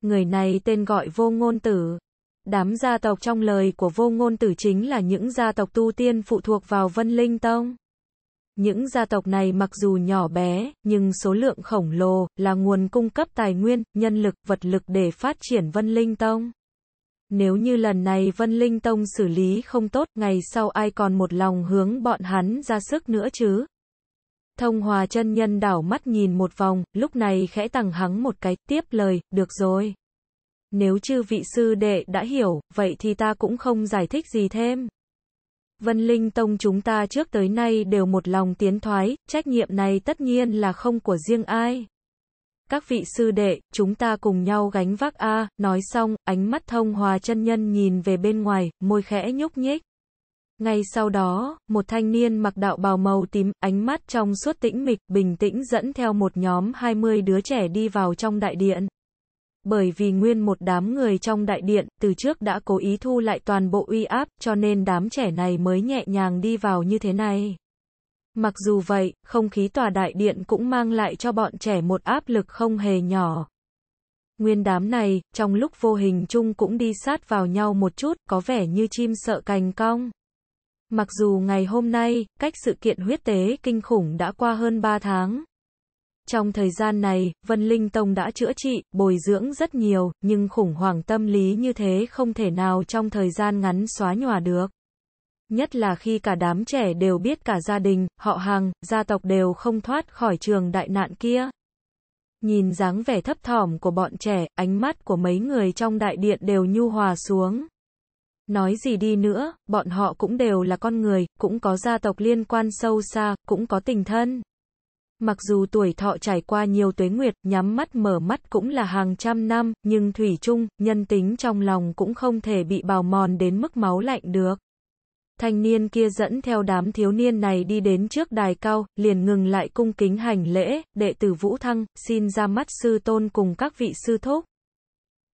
Người này tên gọi vô ngôn tử. Đám gia tộc trong lời của vô ngôn tử chính là những gia tộc tu tiên phụ thuộc vào Vân Linh Tông. Những gia tộc này mặc dù nhỏ bé, nhưng số lượng khổng lồ, là nguồn cung cấp tài nguyên, nhân lực, vật lực để phát triển Vân Linh Tông nếu như lần này Vân Linh Tông xử lý không tốt, ngày sau ai còn một lòng hướng bọn hắn ra sức nữa chứ. Thông Hòa chân nhân đảo mắt nhìn một vòng, lúc này khẽ tằng hắng một cái, tiếp lời, được rồi. Nếu chư vị sư đệ đã hiểu, vậy thì ta cũng không giải thích gì thêm. Vân Linh Tông chúng ta trước tới nay đều một lòng tiến thoái, trách nhiệm này tất nhiên là không của riêng ai. Các vị sư đệ, chúng ta cùng nhau gánh vác A, nói xong, ánh mắt thông hòa chân nhân nhìn về bên ngoài, môi khẽ nhúc nhích. Ngay sau đó, một thanh niên mặc đạo bào màu tím, ánh mắt trong suốt tĩnh mịch, bình tĩnh dẫn theo một nhóm 20 đứa trẻ đi vào trong đại điện. Bởi vì nguyên một đám người trong đại điện, từ trước đã cố ý thu lại toàn bộ uy áp, cho nên đám trẻ này mới nhẹ nhàng đi vào như thế này. Mặc dù vậy, không khí tòa đại điện cũng mang lại cho bọn trẻ một áp lực không hề nhỏ. Nguyên đám này, trong lúc vô hình chung cũng đi sát vào nhau một chút, có vẻ như chim sợ cành cong. Mặc dù ngày hôm nay, cách sự kiện huyết tế kinh khủng đã qua hơn 3 tháng. Trong thời gian này, Vân Linh Tông đã chữa trị, bồi dưỡng rất nhiều, nhưng khủng hoảng tâm lý như thế không thể nào trong thời gian ngắn xóa nhòa được. Nhất là khi cả đám trẻ đều biết cả gia đình, họ hàng, gia tộc đều không thoát khỏi trường đại nạn kia. Nhìn dáng vẻ thấp thỏm của bọn trẻ, ánh mắt của mấy người trong đại điện đều nhu hòa xuống. Nói gì đi nữa, bọn họ cũng đều là con người, cũng có gia tộc liên quan sâu xa, cũng có tình thân. Mặc dù tuổi thọ trải qua nhiều tuế nguyệt, nhắm mắt mở mắt cũng là hàng trăm năm, nhưng thủy chung, nhân tính trong lòng cũng không thể bị bào mòn đến mức máu lạnh được. Thanh niên kia dẫn theo đám thiếu niên này đi đến trước đài cao, liền ngừng lại cung kính hành lễ, đệ tử Vũ Thăng, xin ra mắt sư tôn cùng các vị sư thúc.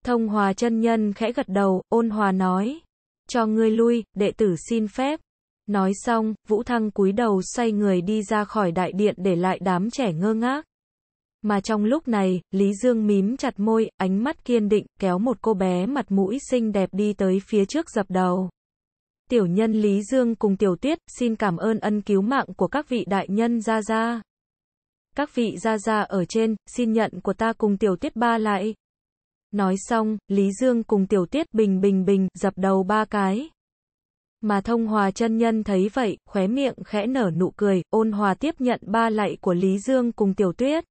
Thông hòa chân nhân khẽ gật đầu, ôn hòa nói. Cho ngươi lui, đệ tử xin phép. Nói xong, Vũ Thăng cúi đầu xoay người đi ra khỏi đại điện để lại đám trẻ ngơ ngác. Mà trong lúc này, Lý Dương mím chặt môi, ánh mắt kiên định, kéo một cô bé mặt mũi xinh đẹp đi tới phía trước dập đầu tiểu nhân Lý Dương cùng tiểu tuyết, xin cảm ơn ân cứu mạng của các vị đại nhân Gia Gia. Các vị Gia Gia ở trên, xin nhận của ta cùng tiểu tuyết ba lại. Nói xong, Lý Dương cùng tiểu tuyết bình bình bình, dập đầu ba cái. Mà thông hòa chân nhân thấy vậy, khóe miệng khẽ nở nụ cười, ôn hòa tiếp nhận ba lạy của Lý Dương cùng tiểu tuyết.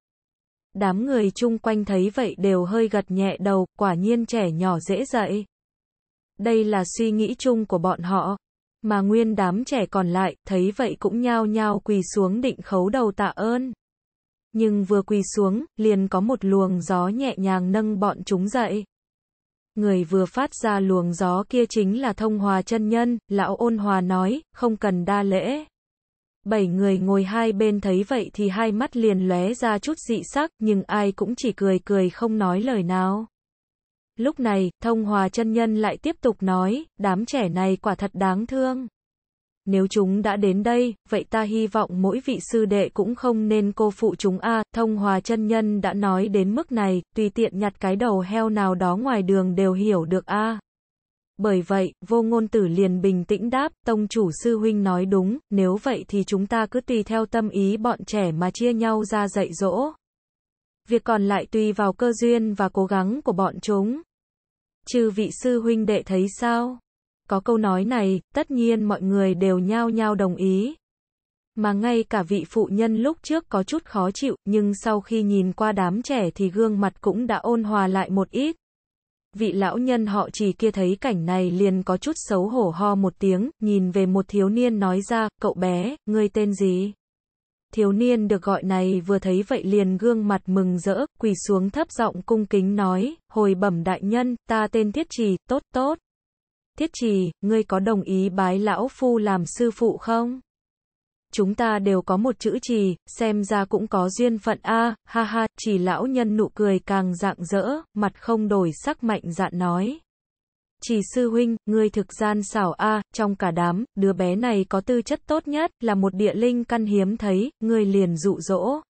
Đám người chung quanh thấy vậy đều hơi gật nhẹ đầu, quả nhiên trẻ nhỏ dễ dậy. Đây là suy nghĩ chung của bọn họ. Mà nguyên đám trẻ còn lại, thấy vậy cũng nhao nhao quỳ xuống định khấu đầu tạ ơn. Nhưng vừa quỳ xuống, liền có một luồng gió nhẹ nhàng nâng bọn chúng dậy. Người vừa phát ra luồng gió kia chính là thông hòa chân nhân, lão ôn hòa nói, không cần đa lễ. Bảy người ngồi hai bên thấy vậy thì hai mắt liền lóe ra chút dị sắc, nhưng ai cũng chỉ cười cười không nói lời nào. Lúc này, Thông Hòa chân nhân lại tiếp tục nói, đám trẻ này quả thật đáng thương. Nếu chúng đã đến đây, vậy ta hy vọng mỗi vị sư đệ cũng không nên cô phụ chúng a. À, thông Hòa chân nhân đã nói đến mức này, tùy tiện nhặt cái đầu heo nào đó ngoài đường đều hiểu được a. À. Bởi vậy, vô ngôn tử liền bình tĩnh đáp, tông chủ sư huynh nói đúng, nếu vậy thì chúng ta cứ tùy theo tâm ý bọn trẻ mà chia nhau ra dạy dỗ. Việc còn lại tùy vào cơ duyên và cố gắng của bọn chúng chư vị sư huynh đệ thấy sao? Có câu nói này, tất nhiên mọi người đều nhao nhao đồng ý. Mà ngay cả vị phụ nhân lúc trước có chút khó chịu, nhưng sau khi nhìn qua đám trẻ thì gương mặt cũng đã ôn hòa lại một ít. Vị lão nhân họ chỉ kia thấy cảnh này liền có chút xấu hổ ho một tiếng, nhìn về một thiếu niên nói ra, cậu bé, ngươi tên gì? thiếu niên được gọi này vừa thấy vậy liền gương mặt mừng rỡ, quỳ xuống thấp giọng cung kính nói, hồi bẩm đại nhân, ta tên Thiết Trì, tốt tốt. Thiết Trì, ngươi có đồng ý bái lão phu làm sư phụ không? Chúng ta đều có một chữ trì, xem ra cũng có duyên phận a, ha ha, chỉ lão nhân nụ cười càng rạng rỡ, mặt không đổi sắc mạnh dạn nói, chỉ sư huynh, ngươi thực gian xảo a, trong cả đám, đứa bé này có tư chất tốt nhất, là một địa linh căn hiếm thấy, ngươi liền dụ dỗ.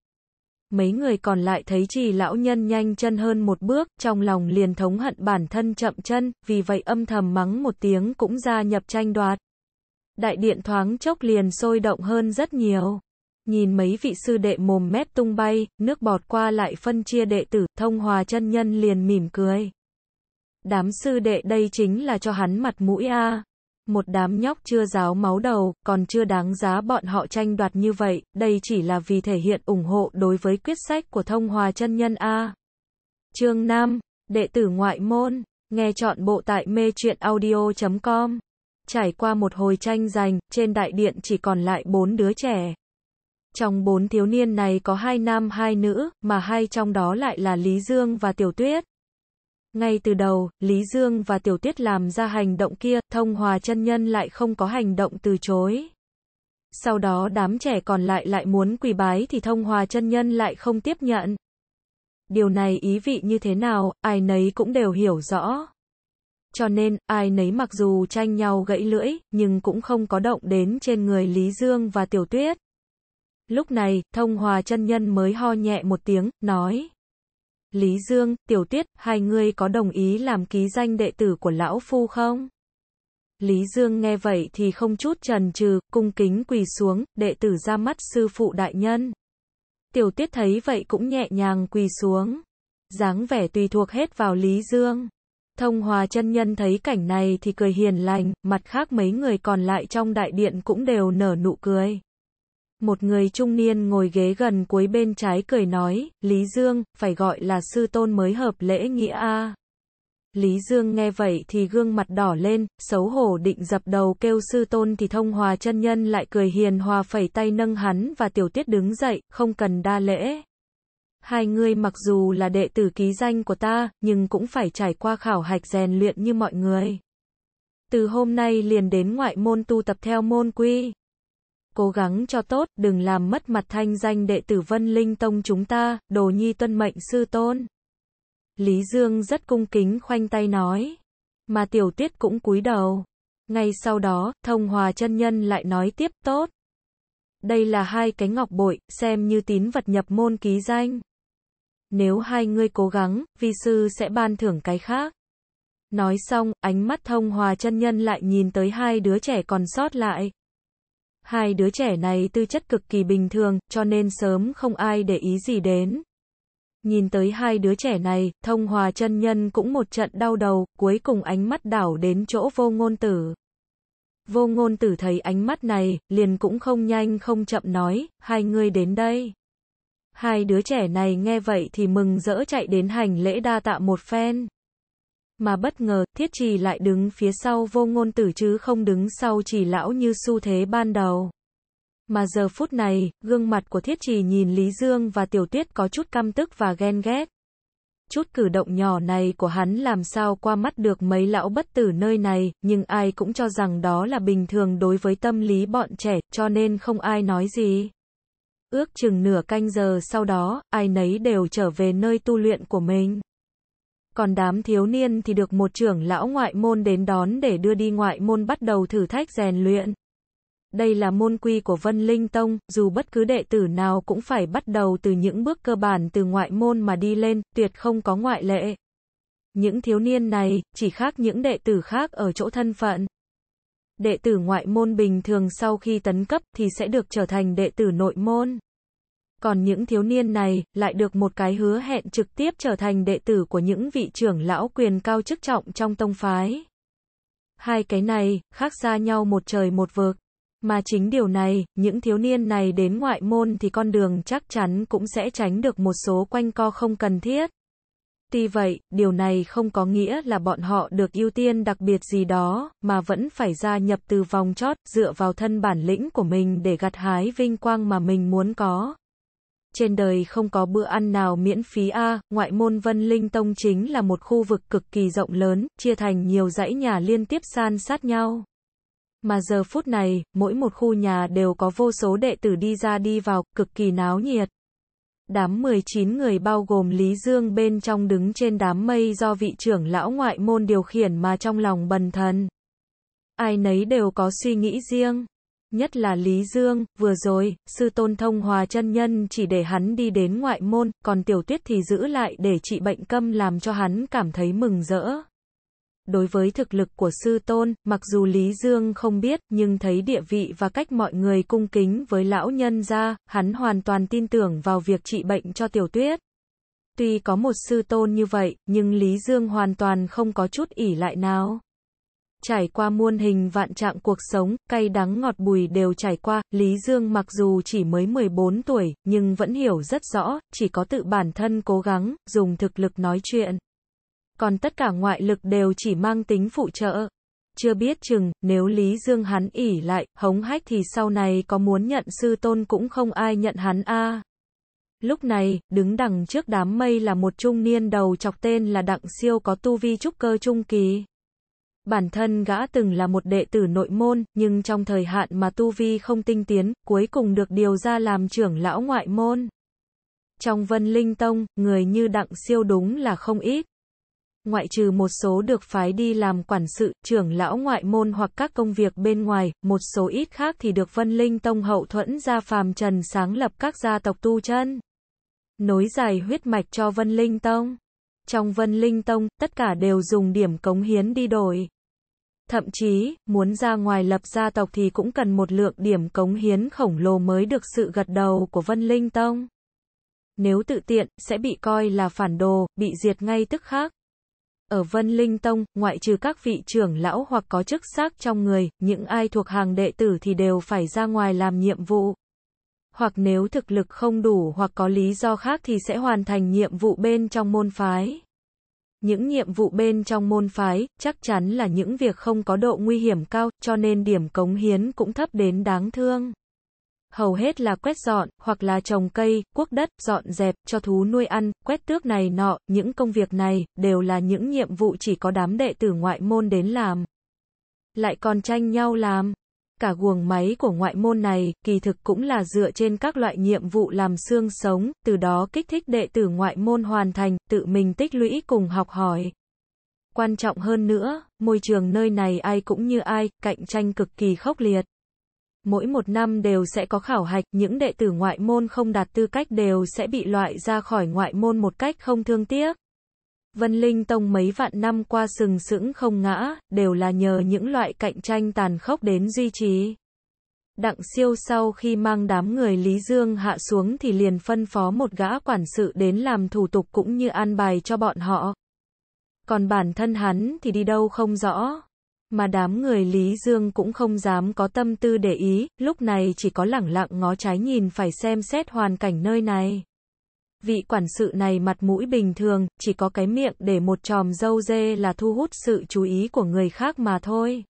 Mấy người còn lại thấy trì lão nhân nhanh chân hơn một bước, trong lòng liền thống hận bản thân chậm chân, vì vậy âm thầm mắng một tiếng cũng gia nhập tranh đoạt. Đại điện thoáng chốc liền sôi động hơn rất nhiều. Nhìn mấy vị sư đệ mồm mép tung bay, nước bọt qua lại phân chia đệ tử, thông hòa chân nhân liền mỉm cười. Đám sư đệ đây chính là cho hắn mặt mũi a. Một đám nhóc chưa giáo máu đầu, còn chưa đáng giá bọn họ tranh đoạt như vậy, đây chỉ là vì thể hiện ủng hộ đối với quyết sách của thông hòa chân nhân a. À. Chương 5, đệ tử ngoại môn, nghe chọn bộ tại mê truyện audio.com. Trải qua một hồi tranh giành, trên đại điện chỉ còn lại bốn đứa trẻ. Trong bốn thiếu niên này có hai nam hai nữ, mà hai trong đó lại là Lý Dương và Tiểu Tuyết. Ngay từ đầu, Lý Dương và Tiểu Tuyết làm ra hành động kia, thông hòa chân nhân lại không có hành động từ chối. Sau đó đám trẻ còn lại lại muốn quỳ bái thì thông hòa chân nhân lại không tiếp nhận. Điều này ý vị như thế nào, ai nấy cũng đều hiểu rõ. Cho nên, ai nấy mặc dù tranh nhau gãy lưỡi, nhưng cũng không có động đến trên người Lý Dương và Tiểu Tuyết. Lúc này, thông hòa chân nhân mới ho nhẹ một tiếng, nói. Lý Dương, Tiểu Tiết, hai người có đồng ý làm ký danh đệ tử của lão phu không? Lý Dương nghe vậy thì không chút trần trừ, cung kính quỳ xuống, đệ tử ra mắt sư phụ đại nhân. Tiểu Tiết thấy vậy cũng nhẹ nhàng quỳ xuống, dáng vẻ tùy thuộc hết vào Lý Dương. Thông Hòa chân nhân thấy cảnh này thì cười hiền lành, mặt khác mấy người còn lại trong đại điện cũng đều nở nụ cười. Một người trung niên ngồi ghế gần cuối bên trái cười nói, Lý Dương, phải gọi là sư tôn mới hợp lễ nghĩa a. Lý Dương nghe vậy thì gương mặt đỏ lên, xấu hổ định dập đầu kêu sư tôn thì thông hòa chân nhân lại cười hiền hòa phẩy tay nâng hắn và tiểu tiết đứng dậy, không cần đa lễ. Hai người mặc dù là đệ tử ký danh của ta, nhưng cũng phải trải qua khảo hạch rèn luyện như mọi người. Từ hôm nay liền đến ngoại môn tu tập theo môn quy cố gắng cho tốt, đừng làm mất mặt thanh danh đệ tử Vân Linh Tông chúng ta, đồ nhi tuân mệnh sư tôn. Lý Dương rất cung kính khoanh tay nói, mà tiểu tiết cũng cúi đầu. Ngay sau đó, thông hòa chân nhân lại nói tiếp tốt. Đây là hai cái ngọc bội, xem như tín vật nhập môn ký danh. Nếu hai ngươi cố gắng, vi sư sẽ ban thưởng cái khác. Nói xong, ánh mắt thông hòa chân nhân lại nhìn tới hai đứa trẻ còn sót lại. Hai đứa trẻ này tư chất cực kỳ bình thường, cho nên sớm không ai để ý gì đến. Nhìn tới hai đứa trẻ này, thông hòa chân nhân cũng một trận đau đầu, cuối cùng ánh mắt đảo đến chỗ vô ngôn tử. Vô ngôn tử thấy ánh mắt này, liền cũng không nhanh không chậm nói, hai người đến đây. Hai đứa trẻ này nghe vậy thì mừng rỡ chạy đến hành lễ đa tạ một phen mà bất ngờ, thiết trì lại đứng phía sau vô ngôn tử chứ không đứng sau chỉ lão như xu thế ban đầu. Mà giờ phút này, gương mặt của thiết trì nhìn Lý Dương và Tiểu Tuyết có chút căm tức và ghen ghét. Chút cử động nhỏ này của hắn làm sao qua mắt được mấy lão bất tử nơi này, nhưng ai cũng cho rằng đó là bình thường đối với tâm lý bọn trẻ, cho nên không ai nói gì. Ước chừng nửa canh giờ sau đó, ai nấy đều trở về nơi tu luyện của mình còn đám thiếu niên thì được một trưởng lão ngoại môn đến đón để đưa đi ngoại môn bắt đầu thử thách rèn luyện. Đây là môn quy của Vân Linh Tông, dù bất cứ đệ tử nào cũng phải bắt đầu từ những bước cơ bản từ ngoại môn mà đi lên, tuyệt không có ngoại lệ. Những thiếu niên này, chỉ khác những đệ tử khác ở chỗ thân phận. Đệ tử ngoại môn bình thường sau khi tấn cấp thì sẽ được trở thành đệ tử nội môn còn những thiếu niên này lại được một cái hứa hẹn trực tiếp trở thành đệ tử của những vị trưởng lão quyền cao chức trọng trong tông phái. Hai cái này, khác xa nhau một trời một vực. Mà chính điều này, những thiếu niên này đến ngoại môn thì con đường chắc chắn cũng sẽ tránh được một số quanh co không cần thiết. Tuy vậy, điều này không có nghĩa là bọn họ được ưu tiên đặc biệt gì đó, mà vẫn phải gia nhập từ vòng chót, dựa vào thân bản lĩnh của mình để gặt hái vinh quang mà mình muốn có. Trên đời không có bữa ăn nào miễn phí a, ngoại môn Vân Linh Tông chính là một khu vực cực kỳ rộng lớn, chia thành nhiều dãy nhà liên tiếp san sát nhau. Mà giờ phút này, mỗi một khu nhà đều có vô số đệ tử đi ra đi vào, cực kỳ náo nhiệt. Đám 19 người bao gồm Lý Dương bên trong đứng trên đám mây do vị trưởng lão ngoại môn điều khiển mà trong lòng bần thần. Ai nấy đều có suy nghĩ riêng. Nhất là Lý Dương, vừa rồi, sư tôn thông hòa chân nhân chỉ để hắn đi đến ngoại môn, còn tiểu tuyết thì giữ lại để trị bệnh câm làm cho hắn cảm thấy mừng rỡ. Đối với thực lực của sư tôn, mặc dù Lý Dương không biết, nhưng thấy địa vị và cách mọi người cung kính với lão nhân ra, hắn hoàn toàn tin tưởng vào việc trị bệnh cho tiểu tuyết. Tuy có một sư tôn như vậy, nhưng Lý Dương hoàn toàn không có chút ỉ lại nào trải qua muôn hình vạn trạng cuộc sống, cay đắng ngọt bùi đều trải qua, Lý Dương mặc dù chỉ mới 14 tuổi, nhưng vẫn hiểu rất rõ, chỉ có tự bản thân cố gắng, dùng thực lực nói chuyện. Còn tất cả ngoại lực đều chỉ mang tính phụ trợ. Chưa biết chừng, nếu Lý Dương hắn ỉ lại, hống hách thì sau này có muốn nhận sư tôn cũng không ai nhận hắn a à. Lúc này, đứng đằng trước đám mây là một trung niên đầu chọc tên là Đặng Siêu có tu vi trúc cơ trung kỳ. Bản thân gã từng là một đệ tử nội môn, nhưng trong thời hạn mà tu vi không tinh tiến, cuối cùng được điều ra làm trưởng lão ngoại môn. Trong Vân Linh Tông, người như Đặng Siêu đúng là không ít. Ngoại trừ một số được phái đi làm quản sự, trưởng lão ngoại môn hoặc các công việc bên ngoài, một số ít khác thì được Vân Linh Tông hậu thuẫn ra phàm trần sáng lập các gia tộc tu chân. Nối dài huyết mạch cho Vân Linh Tông. Trong Vân Linh Tông, tất cả đều dùng điểm cống hiến đi đổi. Thậm chí, muốn ra ngoài lập gia tộc thì cũng cần một lượng điểm cống hiến khổng lồ mới được sự gật đầu của Vân Linh Tông. Nếu tự tiện, sẽ bị coi là phản đồ, bị diệt ngay tức khác. Ở Vân Linh Tông, ngoại trừ các vị trưởng lão hoặc có chức xác trong người, những ai thuộc hàng đệ tử thì đều phải ra ngoài làm nhiệm vụ hoặc nếu thực lực không đủ hoặc có lý do khác thì sẽ hoàn thành nhiệm vụ bên trong môn phái. Những nhiệm vụ bên trong môn phái chắc chắn là những việc không có độ nguy hiểm cao, cho nên điểm cống hiến cũng thấp đến đáng thương. Hầu hết là quét dọn, hoặc là trồng cây, cuốc đất, dọn dẹp, cho thú nuôi ăn, quét tước này nọ, những công việc này, đều là những nhiệm vụ chỉ có đám đệ tử ngoại môn đến làm. Lại còn tranh nhau làm cả guồng máy của ngoại môn này, kỳ thực cũng là dựa trên các loại nhiệm vụ làm xương sống, từ đó kích thích đệ tử ngoại môn hoàn thành, tự mình tích lũy cùng học hỏi. Quan trọng hơn nữa, môi trường nơi này ai cũng như ai, cạnh tranh cực kỳ khốc liệt. Mỗi một năm đều sẽ có khảo hạch, những đệ tử ngoại môn không đạt tư cách đều sẽ bị loại ra khỏi ngoại môn một cách không thương tiếc. Vân Linh Tông mấy vạn năm qua sừng sững không ngã, đều là nhờ những loại cạnh tranh tàn khốc đến duy trì. Đặng siêu sau khi mang đám người Lý Dương hạ xuống thì liền phân phó một gã quản sự đến làm thủ tục cũng như an bài cho bọn họ. Còn bản thân hắn thì đi đâu không rõ. Mà đám người Lý Dương cũng không dám có tâm tư để ý, lúc này chỉ có lẳng lặng ngó trái nhìn phải xem xét hoàn cảnh nơi này. Vị quản sự này mặt mũi bình thường, chỉ có cái miệng để một tròm dâu dê là thu hút sự chú ý của người khác mà thôi.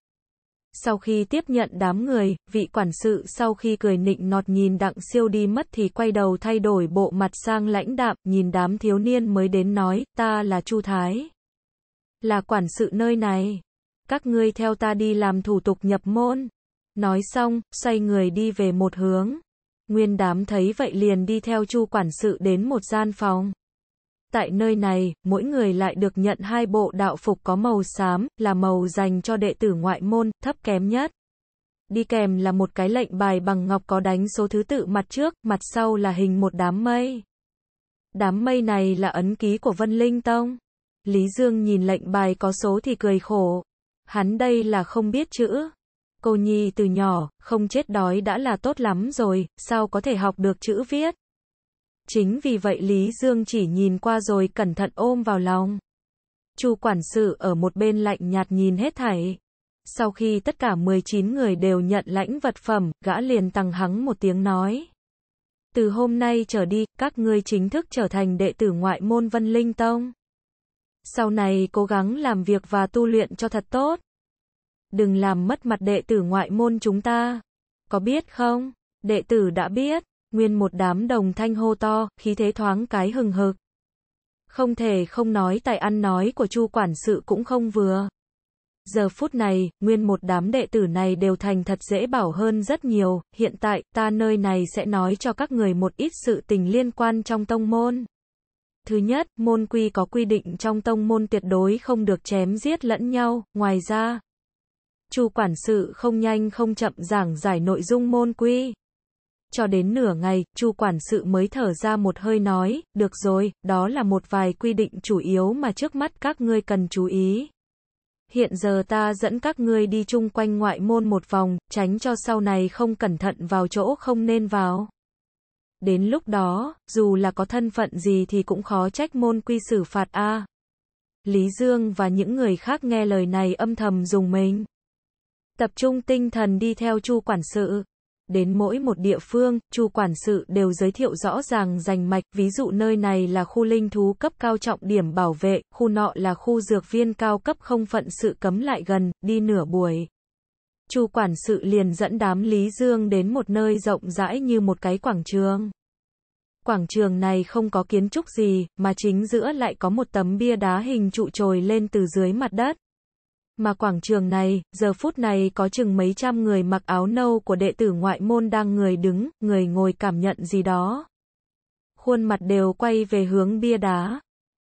Sau khi tiếp nhận đám người, vị quản sự sau khi cười nịnh nọt nhìn đặng siêu đi mất thì quay đầu thay đổi bộ mặt sang lãnh đạm, nhìn đám thiếu niên mới đến nói, ta là Chu Thái. Là quản sự nơi này. Các ngươi theo ta đi làm thủ tục nhập môn. Nói xong, xoay người đi về một hướng. Nguyên đám thấy vậy liền đi theo chu quản sự đến một gian phòng. Tại nơi này, mỗi người lại được nhận hai bộ đạo phục có màu xám, là màu dành cho đệ tử ngoại môn, thấp kém nhất. Đi kèm là một cái lệnh bài bằng ngọc có đánh số thứ tự mặt trước, mặt sau là hình một đám mây. Đám mây này là ấn ký của Vân Linh Tông. Lý Dương nhìn lệnh bài có số thì cười khổ. Hắn đây là không biết chữ. Cô Nhi từ nhỏ, không chết đói đã là tốt lắm rồi, sao có thể học được chữ viết. Chính vì vậy Lý Dương chỉ nhìn qua rồi cẩn thận ôm vào lòng. Chu quản sự ở một bên lạnh nhạt nhìn hết thảy. Sau khi tất cả 19 người đều nhận lãnh vật phẩm, gã liền tăng hắng một tiếng nói. Từ hôm nay trở đi, các ngươi chính thức trở thành đệ tử ngoại môn Vân Linh Tông. Sau này cố gắng làm việc và tu luyện cho thật tốt đừng làm mất mặt đệ tử ngoại môn chúng ta. Có biết không? Đệ tử đã biết, nguyên một đám đồng thanh hô to, khí thế thoáng cái hừng hực. Không thể không nói tài ăn nói của chu quản sự cũng không vừa. Giờ phút này, nguyên một đám đệ tử này đều thành thật dễ bảo hơn rất nhiều, hiện tại, ta nơi này sẽ nói cho các người một ít sự tình liên quan trong tông môn. Thứ nhất, môn quy có quy định trong tông môn tuyệt đối không được chém giết lẫn nhau, ngoài ra, Chu quản sự không nhanh không chậm giảng giải nội dung môn quy. Cho đến nửa ngày, Chu quản sự mới thở ra một hơi nói, được rồi, đó là một vài quy định chủ yếu mà trước mắt các ngươi cần chú ý. Hiện giờ ta dẫn các ngươi đi chung quanh ngoại môn một vòng, tránh cho sau này không cẩn thận vào chỗ không nên vào. Đến lúc đó, dù là có thân phận gì thì cũng khó trách môn quy xử phạt a. Lý Dương và những người khác nghe lời này âm thầm dùng mình tập trung tinh thần đi theo chu quản sự. Đến mỗi một địa phương, chu quản sự đều giới thiệu rõ ràng rành mạch, ví dụ nơi này là khu linh thú cấp cao trọng điểm bảo vệ, khu nọ là khu dược viên cao cấp không phận sự cấm lại gần, đi nửa buổi. Chu quản sự liền dẫn đám Lý Dương đến một nơi rộng rãi như một cái quảng trường. Quảng trường này không có kiến trúc gì, mà chính giữa lại có một tấm bia đá hình trụ trồi lên từ dưới mặt đất mà quảng trường này, giờ phút này có chừng mấy trăm người mặc áo nâu của đệ tử ngoại môn đang người đứng, người ngồi cảm nhận gì đó. Khuôn mặt đều quay về hướng bia đá.